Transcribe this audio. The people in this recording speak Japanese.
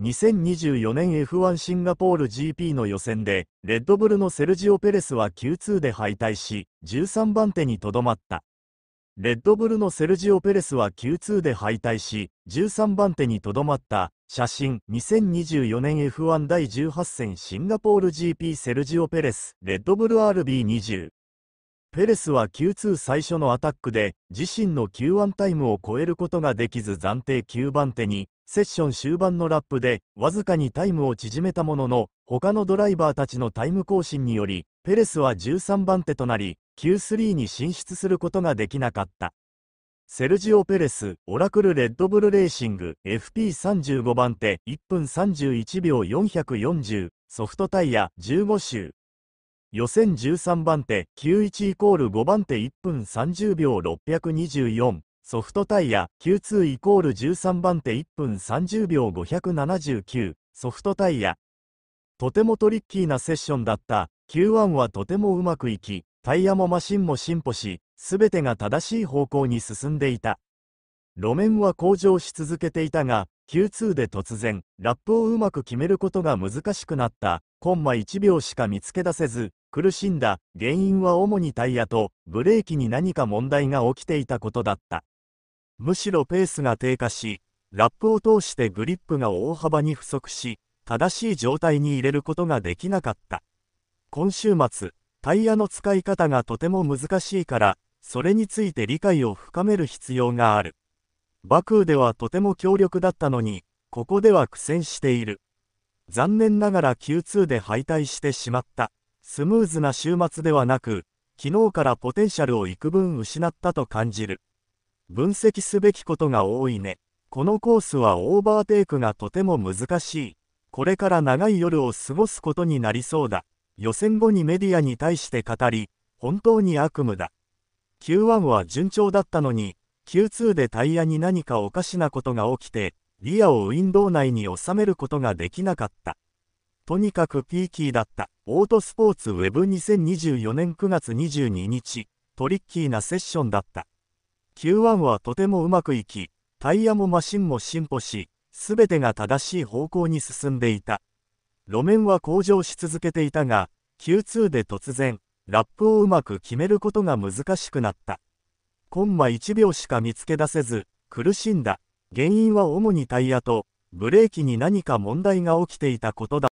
2024年 F1 シンガポール GP の予選で、レッドブルのセルジオ・ペレスは Q2 で敗退し、13番手にとどまった。レッドブルのセルジオ・ペレスは Q2 で敗退し、13番手にとどまった。写真、2024年 F1 第18戦シンガポール GP セルジオ・ペレス、レッドブル RB20。ペレスは Q2 最初のアタックで自身の Q1 タイムを超えることができず暫定9番手にセッション終盤のラップでわずかにタイムを縮めたものの他のドライバーたちのタイム更新によりペレスは13番手となり Q3 に進出することができなかったセルジオ・ペレスオラクル・レッドブル・レーシング FP35 番手1分31秒440ソフトタイヤ15周予選13番手、91イコール5番手1分30秒624。ソフトタイヤ、Q2 イコール13番手1分30秒579。ソフトタイヤ。とてもトリッキーなセッションだった。Q1 はとてもうまくいき、タイヤもマシンも進歩し、すべてが正しい方向に進んでいた。路面は向上し続けていたが、Q2 で突然、ラップをうまく決めることが難しくなった、コンマ1秒しか見つけ出せず、苦しんだ原因は主にタイヤとブレーキに何か問題が起きていたことだったむしろペースが低下しラップを通してグリップが大幅に不足し正しい状態に入れることができなかった今週末タイヤの使い方がとても難しいからそれについて理解を深める必要があるバクーではとても強力だったのにここでは苦戦している残念ながら Q2 で敗退してしまったスムーズな週末ではなく、昨日からポテンシャルを幾分失ったと感じる。分析すべきことが多いね。このコースはオーバーテイクがとても難しい。これから長い夜を過ごすことになりそうだ。予選後にメディアに対して語り、本当に悪夢だ。Q1 は順調だったのに、Q2 でタイヤに何かおかしなことが起きて、リアをウィンドウ内に収めることができなかった。とにかくピーキーだった。オートスポーツ Web2024 年9月22日、トリッキーなセッションだった。Q1 はとてもうまくいき、タイヤもマシンも進歩し、すべてが正しい方向に進んでいた。路面は向上し続けていたが、Q2 で突然、ラップをうまく決めることが難しくなった。コンマ1秒しか見つけ出せず、苦しんだ。原因は主にタイヤと、ブレーキに何か問題が起きていたことだ。